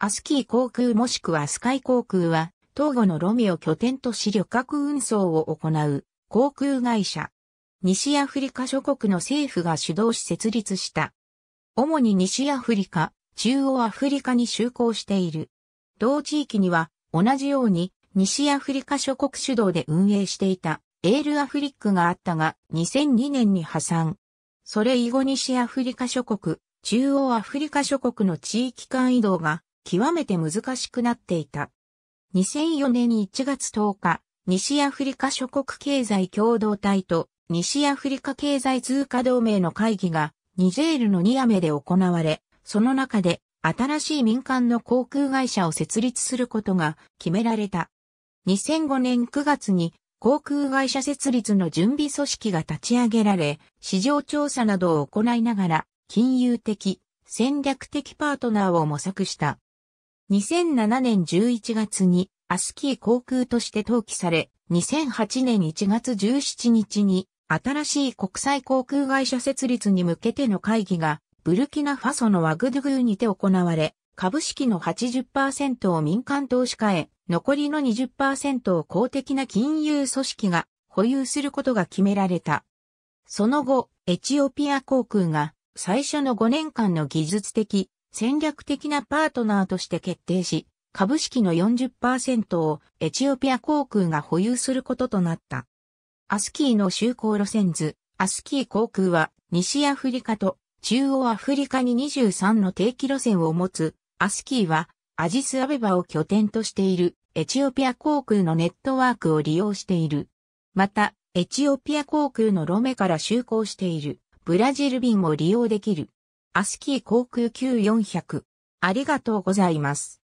アスキー航空もしくはスカイ航空は、東後のロミを拠点とし旅客運送を行う航空会社。西アフリカ諸国の政府が主導し設立した。主に西アフリカ、中央アフリカに就航している。同地域には同じように西アフリカ諸国主導で運営していたエールアフリックがあったが2002年に破産。それ以後西アフリカ諸国、中央アフリカ諸国の地域間移動が極めて難しくなっていた。2004年1月10日、西アフリカ諸国経済共同体と西アフリカ経済通貨同盟の会議がニジェールのニアメで行われ、その中で新しい民間の航空会社を設立することが決められた。2005年9月に航空会社設立の準備組織が立ち上げられ、市場調査などを行いながら、金融的、戦略的パートナーを模索した。2007年11月にアスキー航空として登記され、2008年1月17日に新しい国際航空会社設立に向けての会議がブルキナファソのワグドゥグーにて行われ、株式の80%を民間投資家へ、残りの20%を公的な金融組織が保有することが決められた。その後、エチオピア航空が最初の5年間の技術的、戦略的なパートナーとして決定し、株式の40%をエチオピア航空が保有することとなった。アスキーの就航路線図、アスキー航空は西アフリカと中央アフリカに23の定期路線を持つ、アスキーはアジスアベバを拠点としているエチオピア航空のネットワークを利用している。また、エチオピア航空の路メから就航しているブラジル便も利用できる。アスキー航空 Q400。ありがとうございます。